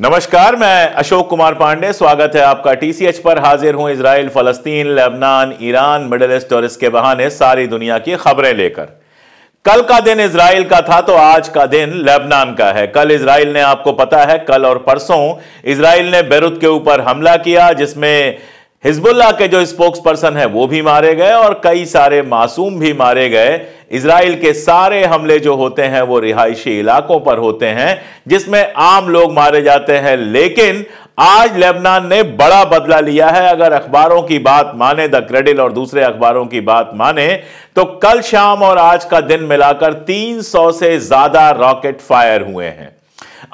नमस्कार मैं अशोक कुमार पांडे स्वागत है आपका टीसीएच पर हाजिर हूं इसराइल फलस्तीन लेबनान ईरान मिडल ईस्ट और इसके बहाने सारी दुनिया की खबरें लेकर कल का दिन इसराइल का था तो आज का दिन लेबनान का है कल इसराइल ने आपको पता है कल और परसों इसराइल ने बैरूत के ऊपर हमला किया जिसमें हिजबुल्ला के जो स्पोक्स पर्सन है वो भी मारे गए और कई सारे मासूम भी मारे गए इसराइल के सारे हमले जो होते हैं वो रिहायशी इलाकों पर होते हैं जिसमें आम लोग मारे जाते हैं लेकिन आज लेबनान ने बड़ा बदला लिया है अगर अखबारों की बात माने द क्रेडिल और दूसरे अखबारों की बात माने तो कल शाम और आज का दिन मिलाकर 300 से ज्यादा रॉकेट फायर हुए हैं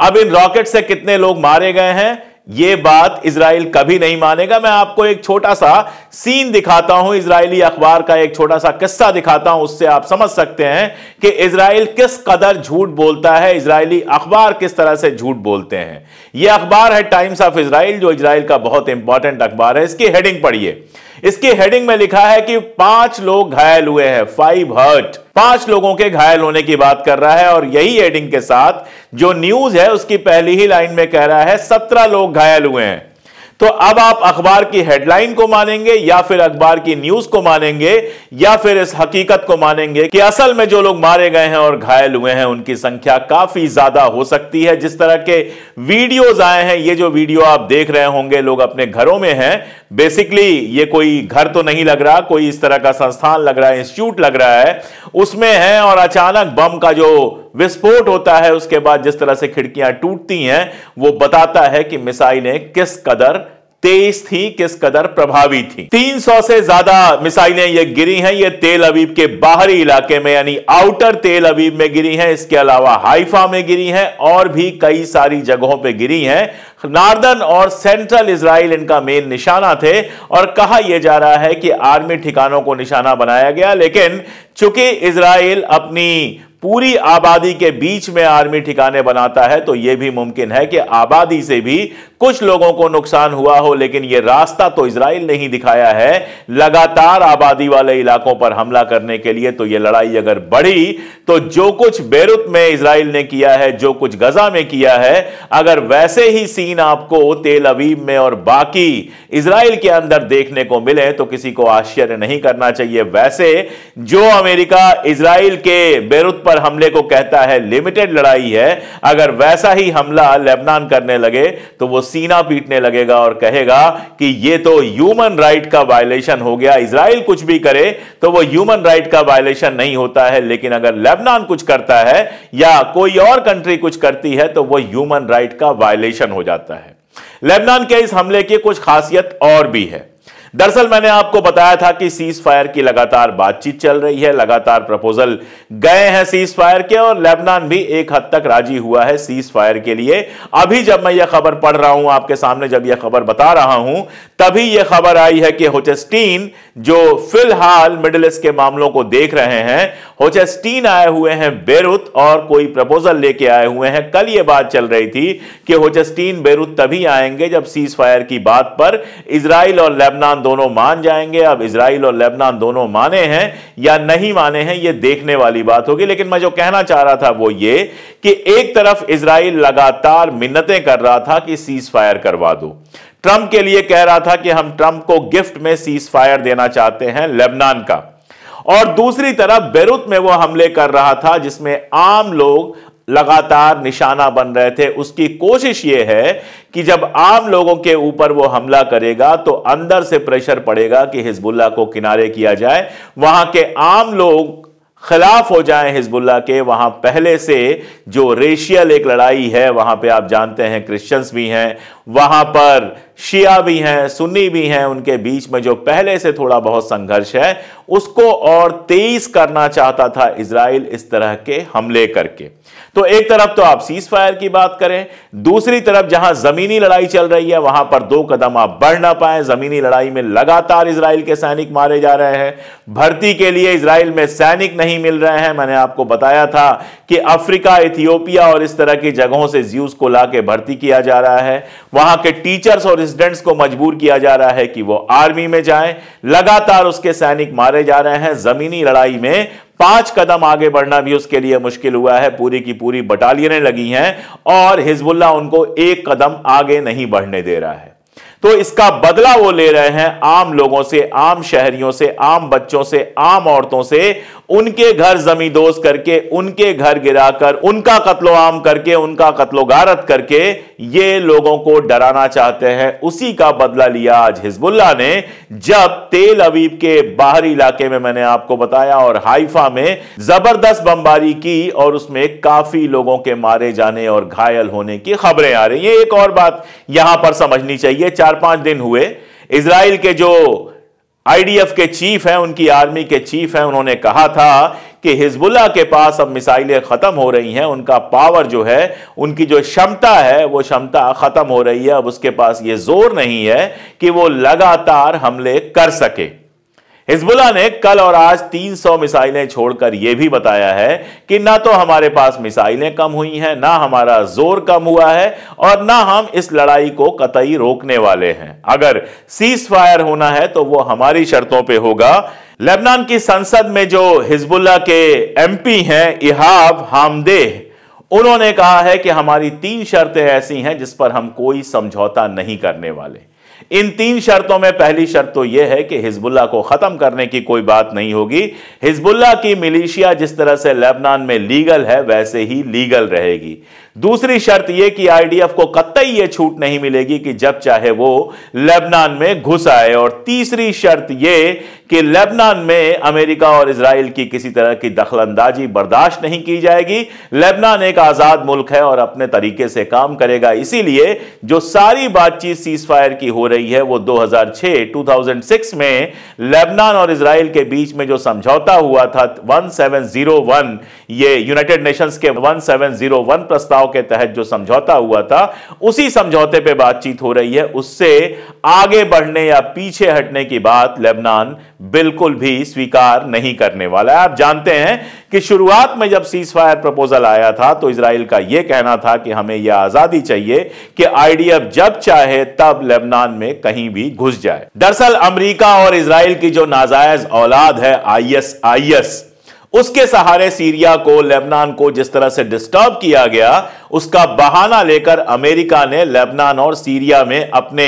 अब इन रॉकेट से कितने लोग मारे गए हैं ये बात इसराइल कभी नहीं मानेगा मैं आपको एक छोटा सा सीन दिखाता हूं इसराइली अखबार का एक छोटा सा किस्सा दिखाता हूं उससे आप समझ सकते हैं कि इसराइल किस कदर झूठ बोलता है इसराइली अखबार किस तरह से झूठ बोलते हैं यह अखबार है टाइम्स ऑफ इसराइल जो इसराइल का बहुत इंपॉर्टेंट अखबार है इसकी हेडिंग पढ़िए इसकी हेडिंग में लिखा है कि पांच लोग घायल हुए हैं फाइव हर्ट पांच लोगों के घायल होने की बात कर रहा है और यही हेडिंग के साथ जो न्यूज है उसकी पहली ही लाइन में कह रहा है सत्रह लोग घायल हुए हैं तो अब आप अखबार की हेडलाइन को मानेंगे या फिर अखबार की न्यूज को मानेंगे या फिर इस हकीकत को मानेंगे कि असल में जो लोग मारे गए हैं और घायल हुए हैं उनकी संख्या काफी ज्यादा हो सकती है जिस तरह के वीडियोज आए हैं ये जो वीडियो आप देख रहे होंगे लोग अपने घरों में हैं बेसिकली ये कोई घर तो नहीं लग रहा कोई इस तरह का संस्थान लग रहा है इंस्टीट्यूट लग रहा है उसमें है और अचानक बम का जो विस्फोट होता है उसके बाद जिस तरह से खिड़कियां टूटती हैं वो बताता है कि मिसाइलें किस कदर तेज थी किस कदर प्रभावी थी 300 से ज्यादा मिसाइलें ये गिरी हैं ये तेल अवीब के बाहरी इलाके में यानी आउटर तेल अवीब में गिरी हैं इसके अलावा हाइफा में गिरी हैं और भी कई सारी जगहों पे गिरी हैं नार्दर्न और सेंट्रल इसराइल इनका मेन निशाना थे और कहा यह जा रहा है कि आर्मी ठिकानों को निशाना बनाया गया लेकिन चूंकि इसराइल अपनी पूरी आबादी के बीच में आर्मी ठिकाने बनाता है तो यह भी मुमकिन है कि आबादी से भी कुछ लोगों को नुकसान हुआ हो लेकिन यह रास्ता तो इसराइल ने ही दिखाया है लगातार आबादी वाले इलाकों पर हमला करने के लिए तो यह लड़ाई अगर बढ़ी तो जो कुछ बेरुत में इसराइल ने किया है जो कुछ गजा में किया है अगर वैसे ही सीन आपको तेल अवीब में और बाकी इसराइल के अंदर देखने को मिले तो किसी को आश्चर्य नहीं करना चाहिए वैसे जो अमेरिका इसराइल के बेरुत पर हमले को कहता है लिमिटेड लड़ाई है अगर वैसा ही हमला लेबनान करने लगे तो वो सीना पीटने लगेगा और कहेगा कि ये तो ह्यूमन राइट का वायलेशन हो गया इसराइल कुछ भी करे तो वो ह्यूमन राइट का वायलेशन नहीं होता है लेकिन अगर लेबनान कुछ करता है या कोई और कंट्री कुछ करती है तो वो ह्यूमन राइट का वायलेशन हो जाता है लेबनान के इस हमले की कुछ खासियत और भी है दरअसल मैंने आपको बताया था कि सीज फायर की लगातार बातचीत चल रही है लगातार प्रपोजल गए हैं सीज फायर के और लेबनान भी एक हद तक राजी हुआ है सीज फायर के लिए अभी जब मैं यह खबर पढ़ रहा हूं आपके सामने जब यह खबर बता रहा हूं तभी यह खबर आई है कि होचेस्टीन जो फिलहाल मिडिल ईस्ट के मामलों को देख रहे हैं होचेस्टीन आए हुए हैं बेरुत और कोई प्रपोजल लेके आए हुए हैं कल यह बात चल रही थी कि होचेस्टीन बेरुत तभी आएंगे जब सीज फायर की बात पर इसराइल और लेबनान लेबनान दोनों मान जाएंगे अब इसराइल और लेबनान दोनों माने हैं या नहीं माने हैं यह देखने वाली बात होगी लेकिन मैं जो कहना चाह रहा था वो ये कि एक तरफ इसराइल लगातार मिन्नतें कर रहा था कि सीज फायर करवा दो ट्रंप के लिए कह रहा था कि हम ट्रंप को गिफ्ट में सीज फायर देना चाहते हैं लेबनान का और दूसरी तरफ बेरुत में वो हमले कर रहा था जिसमें आम लोग लगातार निशाना बन रहे थे उसकी कोशिश ये है कि जब आम लोगों के ऊपर वो हमला करेगा तो अंदर से प्रेशर पड़ेगा कि हिजबुल्ला को किनारे किया जाए वहां के आम लोग खिलाफ हो जाए हिजबुल्ला के वहां पहले से जो रेशियल एक लड़ाई है वहां पे आप जानते हैं क्रिश्चियंस भी हैं वहां पर शिया भी हैं सुन्नी भी हैं उनके बीच में जो पहले से थोड़ा बहुत संघर्ष है उसको और तेज करना चाहता था इसराइल इस तरह के हमले करके तो एक तरफ तो आप सीज फायर की बात करें दूसरी तरफ जहां जमीनी लड़ाई चल रही है वहां पर दो कदम आप बढ़ ना पाए जमीनी लड़ाई में लगातार इसराइल के सैनिक मारे जा रहे हैं भर्ती के लिए इसराइल में सैनिक नहीं मिल रहे हैं मैंने आपको बताया था कि अफ्रीका इथियोपिया और इस तरह की जगहों से ज्यूज को ला भर्ती किया जा रहा है वहां के टीचर्स और स्टूडेंट्स को मजबूर किया जा रहा है कि वो आर्मी में जाए लगातार उसके सैनिक मारे जा रहे हैं जमीनी लड़ाई में पांच कदम आगे बढ़ना भी उसके लिए मुश्किल हुआ है पूरी की पूरी बटालियनें लगी हैं और हिजबुल्ला उनको एक कदम आगे नहीं बढ़ने दे रहा है तो इसका बदला वो ले रहे हैं आम लोगों से आम शहरियों से आम बच्चों से आम औरतों से उनके घर जमींदोज करके उनके घर गिराकर उनका कत्लोआम करके उनका कत्लोगारत करके ये लोगों को डराना चाहते हैं उसी का बदला लिया आज हिजबुल्ला ने जब तेल अबीब के बाहरी इलाके में मैंने आपको बताया और हाइफा में जबरदस्त बमबारी की और उसमें काफी लोगों के मारे जाने और घायल होने की खबरें आ रही हैं एक और बात यहां पर समझनी चाहिए चार पांच दिन हुए इसराइल के जो आईडीएफ के चीफ हैं उनकी आर्मी के चीफ हैं उन्होंने कहा था कि हिजबुल्ला के पास अब मिसाइलें ख़त्म हो रही हैं उनका पावर जो है उनकी जो क्षमता है वो क्षमता ख़त्म हो रही है अब उसके पास ये जोर नहीं है कि वो लगातार हमले कर सके हिजबुल्ला ने कल और आज 300 मिसाइलें छोड़कर यह भी बताया है कि ना तो हमारे पास मिसाइलें कम हुई हैं ना हमारा जोर कम हुआ है और ना हम इस लड़ाई को कतई रोकने वाले हैं अगर सीज फायर होना है तो वो हमारी शर्तों पर होगा लेबनान की संसद में जो हिजबुल्ला के एमपी हैं इहाब हामदेह उन्होंने कहा है कि हमारी तीन शर्तें ऐसी हैं जिस पर हम कोई समझौता नहीं करने वाले इन तीन शर्तों में पहली शर्त तो यह है कि हिजबुल्ला को ख़त्म करने की कोई बात नहीं होगी हिजबुल्ला की मिलिशिया जिस तरह से लेबनान में लीगल है वैसे ही लीगल रहेगी दूसरी शर्त यह कि आईडीएफ को कतई यह छूट नहीं मिलेगी कि जब चाहे वो लेबनान में घुस आए और तीसरी शर्त यह कि लेबनान में अमेरिका और इसराइल की किसी तरह की दखलंदाजी बर्दाश्त नहीं की जाएगी लेबनान एक आज़ाद मुल्क है और अपने तरीके से काम करेगा इसीलिए जो सारी बातचीत सीज फायर की हो रही है वो 2006 2006 में लेबनान और इसराइल के बीच में जो समझौता हुआ था 1701 ये यूनाइटेड नेशंस के 1701 प्रस्ताव के तहत जो समझौता हुआ था उसी समझौते पे बातचीत हो रही है उससे आगे बढ़ने या पीछे हटने की बात लेबनान बिल्कुल भी स्वीकार नहीं करने वाला है आप जानते हैं कि शुरुआत में जब सीज फायर प्रपोजल आया था तो इसराइल का यह कहना था कि हमें यह आजादी चाहिए कि आईडीएफ जब चाहे तब लेबनान में कहीं भी घुस जाए दरअसल अमेरिका और इसराइल की जो नाजायज औलाद है आईएसआईएस उसके सहारे सीरिया को लेबनान को जिस तरह से डिस्टर्ब किया गया उसका बहाना लेकर अमेरिका ने लेबनान और सीरिया में अपने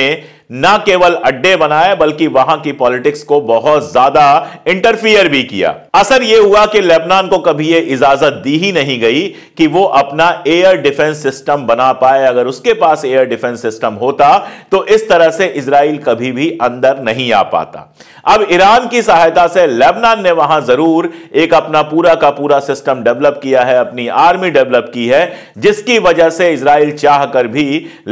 न केवल अड्डे बनाए बल्कि वहां की पॉलिटिक्स को बहुत ज्यादा इंटरफियर भी किया असर यह हुआ कि लेबनान को कभी यह इजाजत दी ही नहीं गई कि वो अपना एयर डिफेंस सिस्टम बना पाए अगर उसके पास एयर डिफेंस सिस्टम होता तो इस तरह से इसराइल कभी भी अंदर नहीं आ पाता अब ईरान की सहायता से लेबनान ने वहां जरूर एक अपना पूरा का पूरा सिस्टम डेवलप किया है अपनी आर्मी डेवलप की है जिसकी वजह से इसराइल चाह भी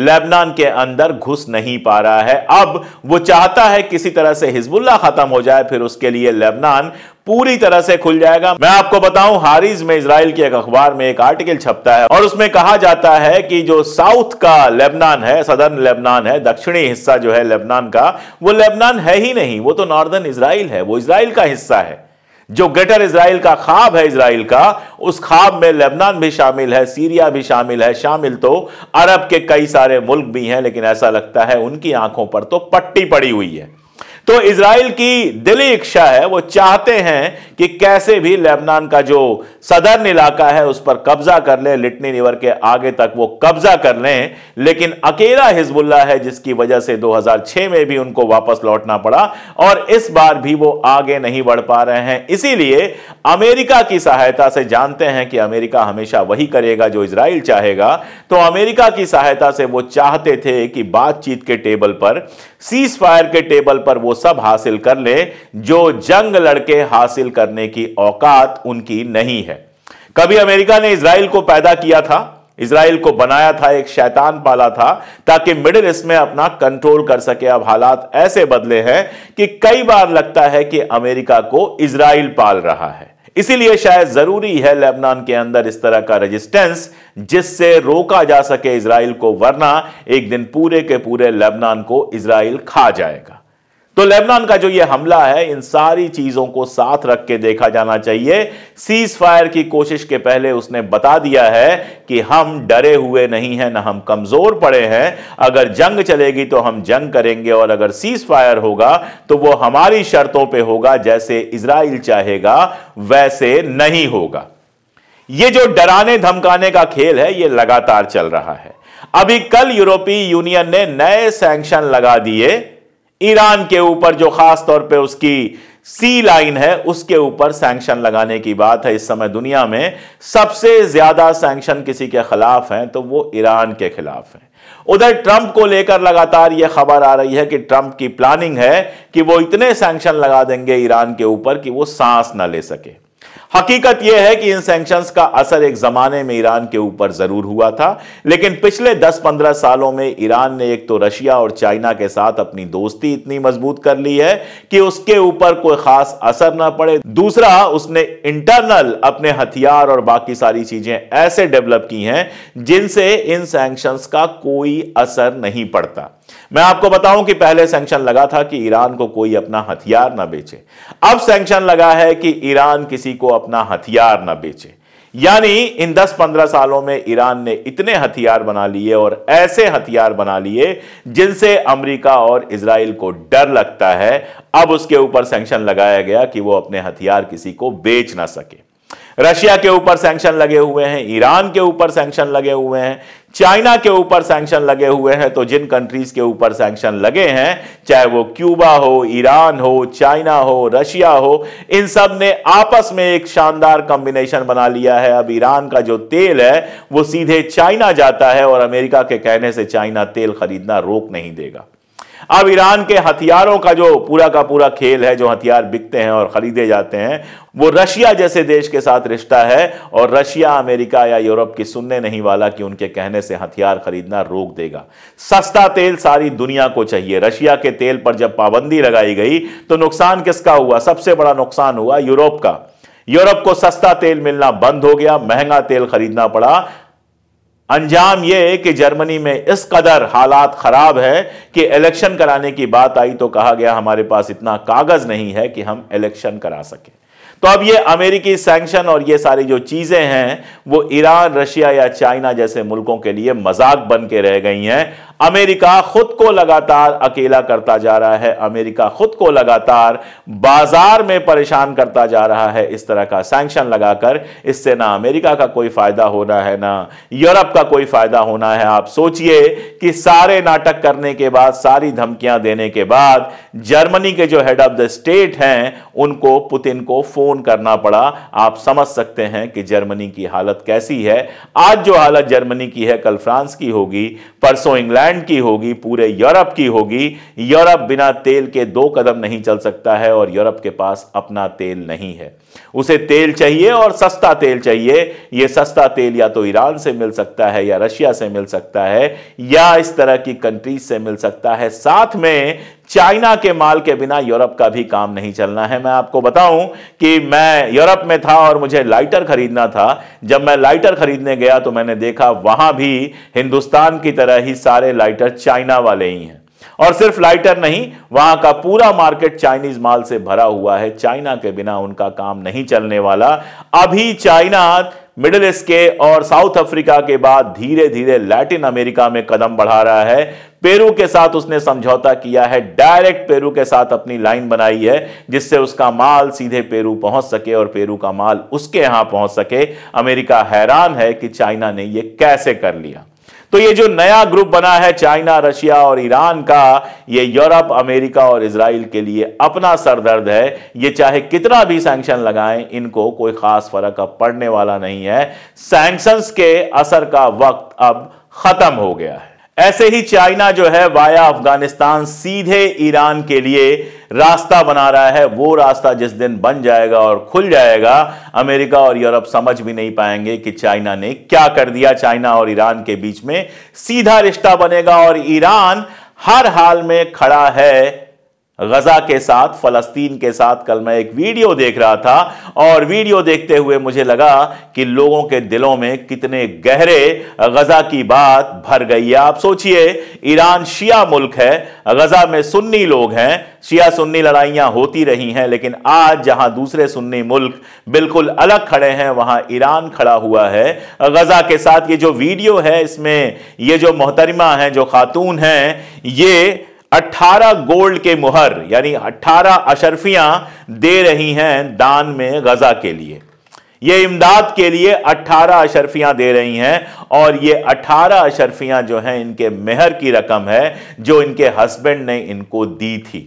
लेबनान के अंदर घुस नहीं पा रहा है है अब वो चाहता है किसी तरह से हिजबुल्ला खत्म हो जाए फिर उसके लिए लेबनान पूरी तरह से खुल जाएगा मैं आपको बताऊं हारिज में इसराइल के एक अखबार में एक आर्टिकल छपता है और उसमें कहा जाता है कि जो साउथ का लेबनान है सदर्न लेबनान है दक्षिणी हिस्सा जो है लेबनान का वो लेबनान है ही नहीं वो तो नॉर्दर्न इसराइल है वो इसराइल का हिस्सा है जो ग्रेटर इसराइल का ख्वाब है इसराइल का उस ख्वाब में लेबनान भी शामिल है सीरिया भी शामिल है शामिल तो अरब के कई सारे मुल्क भी हैं लेकिन ऐसा लगता है उनकी आंखों पर तो पट्टी पड़ी हुई है तो इसराइल की दिली इच्छा है वो चाहते हैं कि कैसे भी लेबनान का जो सदर्न इलाका है उस पर कब्जा कर ले लिटनी रिवर के आगे तक वो कब्जा कर लें लेकिन अकेला हिजबुल्ला है जिसकी वजह से 2006 में भी उनको वापस लौटना पड़ा और इस बार भी वो आगे नहीं बढ़ पा रहे हैं इसीलिए अमेरिका की सहायता से जानते हैं कि अमेरिका हमेशा वही करेगा जो इसराइल चाहेगा तो अमेरिका की सहायता से वो चाहते थे कि बातचीत के टेबल पर सीज फायर के टेबल पर वो सब हासिल कर ले जो जंग लड़के हासिल कर करने की औकात उनकी नहीं है कभी अमेरिका ने इसराइल को पैदा किया था इसराइल को बनाया था एक शैतान पाला था ताकि मिडिल ईस्ट में अपना कंट्रोल कर सके अब हालात ऐसे बदले हैं कि कई बार लगता है कि अमेरिका को इसराइल पाल रहा है इसीलिए शायद जरूरी है लेबनान के अंदर इस तरह का रेजिस्टेंस जिससे रोका जा सके इसराइल को वरना एक दिन पूरे के पूरे लेबनान को इसराइल खा जाएगा तो लेबनान का जो ये हमला है इन सारी चीजों को साथ रख के देखा जाना चाहिए सीज फायर की कोशिश के पहले उसने बता दिया है कि हम डरे हुए नहीं हैं ना हम कमजोर पड़े हैं अगर जंग चलेगी तो हम जंग करेंगे और अगर सीज फायर होगा तो वो हमारी शर्तों पे होगा जैसे इसराइल चाहेगा वैसे नहीं होगा ये जो डराने धमकाने का खेल है ये लगातार चल रहा है अभी कल यूरोपीय यूनियन ने नए सैंक्शन लगा दिए ईरान के ऊपर जो खास तौर पे उसकी सी लाइन है उसके ऊपर सैंक्शन लगाने की बात है इस समय दुनिया में सबसे ज्यादा सैंक्शन किसी के खिलाफ हैं तो वो ईरान के खिलाफ हैं उधर ट्रंप को लेकर लगातार यह खबर आ रही है कि ट्रंप की प्लानिंग है कि वो इतने सैंक्शन लगा देंगे ईरान के ऊपर कि वो सांस ना ले सके हकीकत यह है कि इन सैंक्शंस का असर एक जमाने में ईरान के ऊपर जरूर हुआ था लेकिन पिछले 10-15 सालों में ईरान ने एक तो रशिया और चाइना के साथ अपनी दोस्ती इतनी मजबूत कर ली है कि उसके ऊपर कोई खास असर ना पड़े दूसरा उसने इंटरनल अपने हथियार और बाकी सारी चीजें ऐसे डेवलप की हैं जिनसे इन सैंक्शंस का कोई असर नहीं पड़ता मैं आपको बताऊं कि पहले सैंक्शन लगा था कि ईरान को कोई अपना हथियार ना बेचे अब सैंक्शन लगा है कि ईरान किसी को अपना हथियार ना बेचे यानी इन 10-15 सालों में ईरान ने इतने हथियार बना लिए और ऐसे हथियार बना लिए जिनसे अमेरिका और इसराइल को डर लगता है अब उसके ऊपर सैंक्शन लगाया गया कि वो अपने हथियार किसी को बेच ना सके रशिया के ऊपर सैंक्शन लगे हुए हैं ईरान के ऊपर सैंक्शन लगे हुए हैं चाइना के ऊपर सैंक्शन लगे हुए हैं तो जिन कंट्रीज के ऊपर सैंक्शन लगे हैं चाहे वो क्यूबा हो ईरान हो चाइना हो रशिया हो इन सब ने आपस में एक शानदार कॉम्बिनेशन बना लिया है अब ईरान का जो तेल है वो सीधे चाइना जाता है और अमेरिका के कहने से चाइना तेल खरीदना रोक नहीं देगा अब ईरान के हथियारों का जो पूरा का पूरा खेल है जो हथियार बिकते हैं और खरीदे जाते हैं वो रशिया जैसे देश के साथ रिश्ता है और रशिया अमेरिका या यूरोप की सुनने नहीं वाला कि उनके कहने से हथियार खरीदना रोक देगा सस्ता तेल सारी दुनिया को चाहिए रशिया के तेल पर जब पाबंदी लगाई गई तो नुकसान किसका हुआ सबसे बड़ा नुकसान हुआ यूरोप का यूरोप को सस्ता तेल मिलना बंद हो गया महंगा तेल खरीदना पड़ा अंजाम यह है कि जर्मनी में इस कदर हालात खराब है कि इलेक्शन कराने की बात आई तो कहा गया हमारे पास इतना कागज नहीं है कि हम इलेक्शन करा सके तो अब ये अमेरिकी सैंक्शन और ये सारी जो चीज़ें हैं वो ईरान रशिया या चाइना जैसे मुल्कों के लिए मजाक बन के रह गई हैं अमेरिका खुद को लगातार अकेला करता जा रहा है अमेरिका खुद को लगातार बाजार में परेशान करता जा रहा है इस तरह का सैंक्शन लगाकर इससे ना अमेरिका का कोई फायदा होना है ना यूरोप का कोई फायदा होना है आप सोचिए कि सारे नाटक करने के बाद सारी धमकियां देने के बाद जर्मनी के जो हेड ऑफ द स्टेट हैं उनको पुतिन को फोन करना पड़ा आप समझ सकते हैं कि जर्मनी की हालत कैसी है आज जो हालत जर्मनी की है कल फ्रांस की होगी परसों इंग्लैंड इंग्लैंड की होगी पूरे यूरोप की होगी यूरोप बिना तेल के दो कदम नहीं चल सकता है और यूरोप के पास अपना तेल नहीं है उसे तेल चाहिए और सस्ता तेल चाहिए यह सस्ता तेल या तो ईरान से मिल सकता है या रशिया से मिल सकता है या इस तरह की कंट्रीज से मिल सकता है साथ में चाइना के माल के बिना यूरोप का भी काम नहीं चलना है मैं आपको बताऊं कि मैं यूरोप में था और मुझे लाइटर खरीदना था जब मैं लाइटर खरीदने गया तो मैंने देखा वहां भी हिंदुस्तान की तरह ही सारे लाइटर चाइना वाले ही हैं और सिर्फ लाइटर नहीं वहां का पूरा मार्केट चाइनीज माल से भरा हुआ है चाइना के बिना उनका काम नहीं चलने वाला अभी चाइना मिडिल ईस्ट के और साउथ अफ्रीका के बाद धीरे धीरे लैटिन अमेरिका में कदम बढ़ा रहा है पेरू के साथ उसने समझौता किया है डायरेक्ट पेरू के साथ अपनी लाइन बनाई है जिससे उसका माल सीधे पेरू पहुंच सके और पेरू का माल उसके यहां पहुंच सके अमेरिका हैरान है कि चाइना ने यह कैसे कर लिया तो ये जो नया ग्रुप बना है चाइना रशिया और ईरान का ये यूरोप अमेरिका और इसराइल के लिए अपना सरदर्द है ये चाहे कितना भी सैंक्शन लगाएं इनको कोई खास फर्क अब पड़ने वाला नहीं है सैंक्शंस के असर का वक्त अब खत्म हो गया है ऐसे ही चाइना जो है वाया अफगानिस्तान सीधे ईरान के लिए रास्ता बना रहा है वो रास्ता जिस दिन बन जाएगा और खुल जाएगा अमेरिका और यूरोप समझ भी नहीं पाएंगे कि चाइना ने क्या कर दिया चाइना और ईरान के बीच में सीधा रिश्ता बनेगा और ईरान हर हाल में खड़ा है गजा के साथ फलस्तीन के साथ कल मैं एक वीडियो देख रहा था और वीडियो देखते हुए मुझे लगा कि लोगों के दिलों में कितने गहरे गजा की बात भर गई है आप सोचिए ईरान शिया मुल्क है गजा में सुन्नी लोग हैं शिया सुन्नी लड़ाइयां होती रही हैं लेकिन आज जहां दूसरे सुन्नी मुल्क बिल्कुल अलग खड़े हैं वहां ईरान खड़ा हुआ है गजा के साथ ये जो वीडियो है इसमें ये जो मोहतरमा हैं जो खातून हैं ये 18 गोल्ड के मुहर यानी 18 अशरफियां दे रही हैं दान में गजा के लिए ये इमदाद के लिए 18 अशरफियां दे रही हैं और ये 18 अशरफियां जो हैं इनके मेहर की रकम है जो इनके हस्बैंड ने इनको दी थी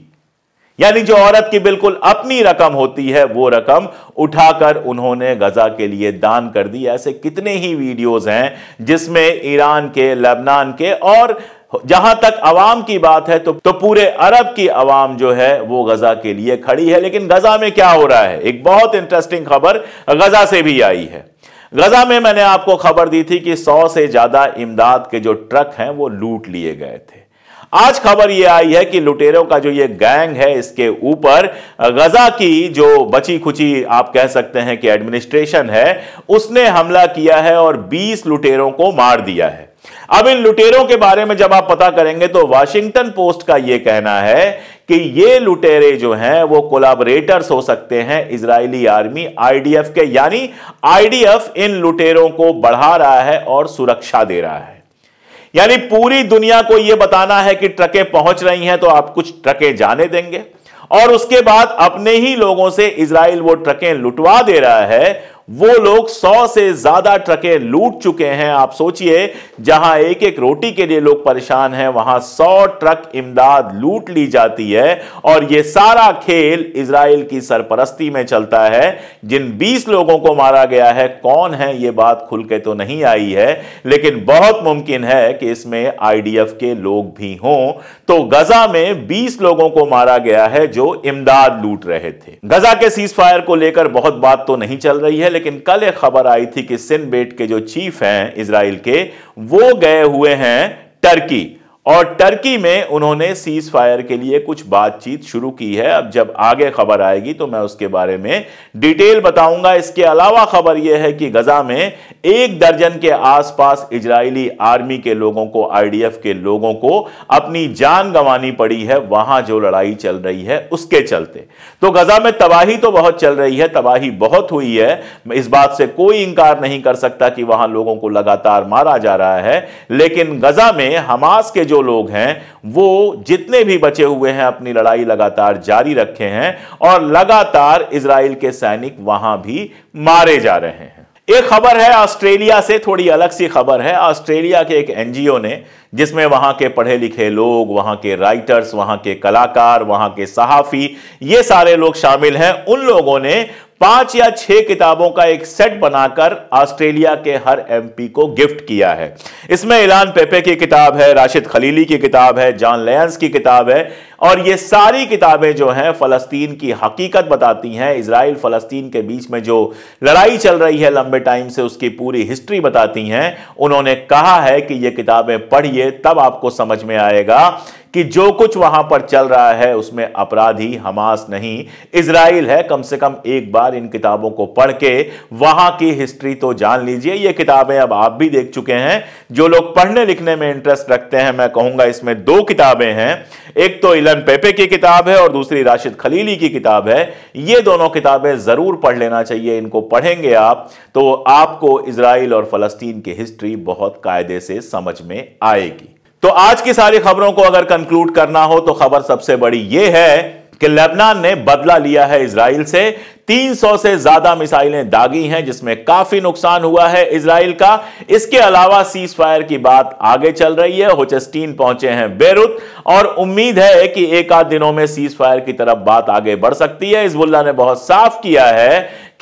यानी जो औरत की बिल्कुल अपनी रकम होती है वो रकम उठाकर उन्होंने गजा के लिए दान कर दी ऐसे कितने ही वीडियोस हैं जिसमें ईरान के लेबनान के और जहां तक अवाम की बात है तो तो पूरे अरब की अवाम जो है वो गजा के लिए खड़ी है लेकिन गजा में क्या हो रहा है एक बहुत इंटरेस्टिंग खबर गजा से भी आई है गजा में मैंने आपको खबर दी थी कि सौ से ज्यादा इमदाद के जो ट्रक हैं वो लूट लिए गए थे आज खबर ये आई है कि लुटेरों का जो ये गैंग है इसके ऊपर गजा की जो बची खुची आप कह सकते हैं कि एडमिनिस्ट्रेशन है उसने हमला किया है और 20 लुटेरों को मार दिया है अब इन लुटेरों के बारे में जब आप पता करेंगे तो वाशिंगटन पोस्ट का यह कहना है कि ये लुटेरे जो हैं वो कोलाबरेटर्स हो सकते हैं इजरायली आर्मी आईडीएफ के यानी आईडीएफ इन लुटेरों को बढ़ा रहा है और सुरक्षा दे रहा है यानी पूरी दुनिया को यह बताना है कि ट्रकें पहुंच रही हैं तो आप कुछ ट्रकें जाने देंगे और उसके बाद अपने ही लोगों से इसराइल वो ट्रकें लुटवा दे रहा है वो लोग सौ से ज्यादा ट्रकें लूट चुके हैं आप सोचिए जहां एक एक रोटी के लिए लोग परेशान हैं वहां सौ ट्रक इमदाद लूट ली जाती है और यह सारा खेल इसराइल की सरपरस्ती में चलता है जिन 20 लोगों को मारा गया है कौन है ये बात खुल के तो नहीं आई है लेकिन बहुत मुमकिन है कि इसमें आईडीएफ के लोग भी हों तो गजा में बीस लोगों को मारा गया है जो इमदाद लूट रहे थे गजा के सीज फायर को लेकर बहुत बात तो नहीं चल रही है लेकिन कल एक खबर आई थी कि सिंध बेट के जो चीफ हैं इसराइल के वो गए हुए हैं टर्की और टर्की में उन्होंने सीज फायर के लिए कुछ बातचीत शुरू की है अब जब आगे खबर आएगी तो मैं उसके बारे में डिटेल बताऊंगा इसके अलावा खबर यह है कि गजा में एक दर्जन के आसपास इजरायली आर्मी के लोगों को आईडीएफ के लोगों को अपनी जान गंवानी पड़ी है वहां जो लड़ाई चल रही है उसके चलते तो गजा में तबाही तो बहुत चल रही है तबाही बहुत हुई है इस बात से कोई इंकार नहीं कर सकता कि वहां लोगों को लगातार मारा जा रहा है लेकिन गजा में हमास के जो लोग हैं वो जितने भी बचे हुए हैं अपनी लड़ाई लगातार जारी रखे हैं और लगातार इसराइल के सैनिक वहां भी मारे जा रहे हैं एक खबर है ऑस्ट्रेलिया से थोड़ी अलग सी खबर है ऑस्ट्रेलिया के एक एनजीओ ने जिसमें वहां के पढ़े लिखे लोग वहां के राइटर्स वहां के कलाकार वहां के सहाफ़ी ये सारे लोग शामिल हैं उन लोगों ने पांच या छह किताबों का एक सेट बनाकर ऑस्ट्रेलिया के हर एमपी को गिफ्ट किया है इसमें इलान पेपे की किताब है राशिद खलीली की किताब है जॉन लेंस की किताब है और ये सारी किताबें जो हैं फलस्तीन की हकीकत बताती हैं इसराइल फलस्तीन के बीच में जो लड़ाई चल रही है लंबे टाइम से उसकी पूरी हिस्ट्री बताती हैं उन्होंने कहा है कि ये किताबें पढ़िए तब आपको समझ में आएगा कि जो कुछ वहां पर चल रहा है उसमें अपराधी हमास नहीं इसराइल है कम से कम एक बार इन किताबों को पढ़ के वहां की हिस्ट्री तो जान लीजिए ये किताबें अब आप भी देख चुके हैं जो लोग पढ़ने लिखने में इंटरेस्ट रखते हैं मैं कहूंगा इसमें दो किताबें हैं एक तो इलन पेपे की किताब है और दूसरी राशिद खलीली की किताब है ये दोनों किताबें जरूर पढ़ लेना चाहिए इनको पढ़ेंगे आप तो आपको इसराइल और फलस्तीन की हिस्ट्री बहुत कायदे से समझ में आएगी तो आज की सारी खबरों को अगर कंक्लूड करना हो तो खबर सबसे बड़ी यह है कि लेबनान ने बदला लिया है इसराइल से 300 से ज्यादा मिसाइलें दागी हैं जिसमें काफी नुकसान हुआ है इसराइल का इसके अलावा सीज फायर की बात आगे चल रही है होचस्टीन पहुंचे हैं बेरुत और उम्मीद है कि एक आध दिनों में सीज फायर की तरफ बात आगे बढ़ सकती है इजबुल्ला ने बहुत साफ किया है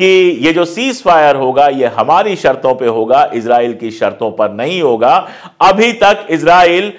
कि ये जो सीज फायर होगा ये हमारी शर्तों पे होगा इसराइल की शर्तों पर नहीं होगा अभी तक इसराइल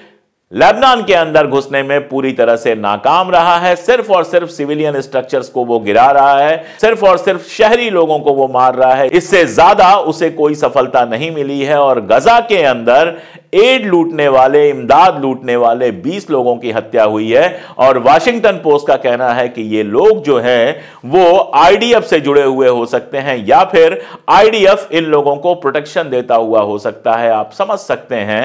लेबनान के अंदर घुसने में पूरी तरह से नाकाम रहा है सिर्फ और सिर्फ सिविलियन स्ट्रक्चर्स को वो गिरा रहा है सिर्फ और सिर्फ शहरी लोगों को वो मार रहा है इससे ज्यादा उसे कोई सफलता नहीं मिली है और गजा के अंदर एड लूटने वाले इमदाद लूटने वाले 20 लोगों की हत्या हुई है और वाशिंगटन पोस्ट का कहना है कि ये लोग जो हैं वो आईडीएफ से जुड़े हुए हो सकते हैं या फिर आईडीएफ इन लोगों को प्रोटेक्शन देता हुआ हो सकता है आप समझ सकते हैं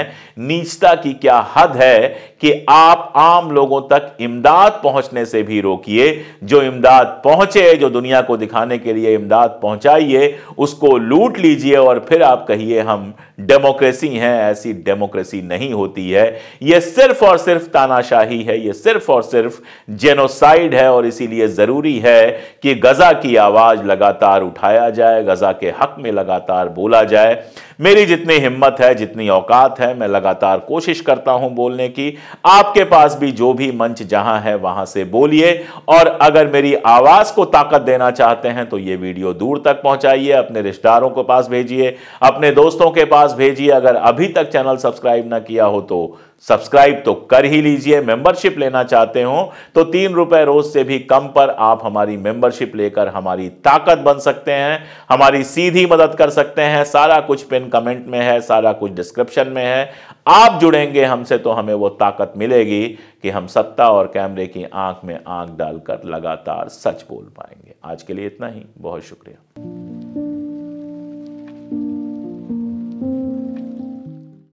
नीचता की क्या हद है कि आप आम लोगों तक इमदाद पहुंचने से भी रोकिए जो इमदाद पहुंचे जो दुनिया को दिखाने के लिए इमदाद पहुंचाइए उसको लूट लीजिए और फिर आप कहिए हम डेमोक्रेसी है ऐसी डेमोक्रेसी नहीं होती है ये सिर्फ और सिर्फ तानाशाही है ये सिर्फ और सिर्फ जेनोसाइड है और इसीलिए ज़रूरी है कि गज़ा की आवाज़ लगातार उठाया जाए गज़ा के हक में लगातार बोला जाए मेरी जितनी हिम्मत है जितनी औकात है मैं लगातार कोशिश करता हूं बोलने की आपके पास भी जो भी मंच जहां है वहां से बोलिए और अगर मेरी आवाज को ताकत देना चाहते हैं तो ये वीडियो दूर तक पहुंचाइए अपने रिश्तेदारों के पास भेजिए अपने दोस्तों के पास भेजिए अगर अभी तक चैनल सब्सक्राइब ना किया हो तो सब्सक्राइब तो कर ही लीजिए मेंबरशिप लेना चाहते हो तो तीन रुपए रोज से भी कम पर आप हमारी मेंबरशिप लेकर हमारी ताकत बन सकते हैं हमारी सीधी मदद कर सकते हैं सारा कुछ पिन कमेंट में है सारा कुछ डिस्क्रिप्शन में है आप जुड़ेंगे हमसे तो हमें वो ताकत मिलेगी कि हम सत्ता और कैमरे की आंख में आंख डालकर लगातार सच बोल पाएंगे आज के लिए इतना ही बहुत शुक्रिया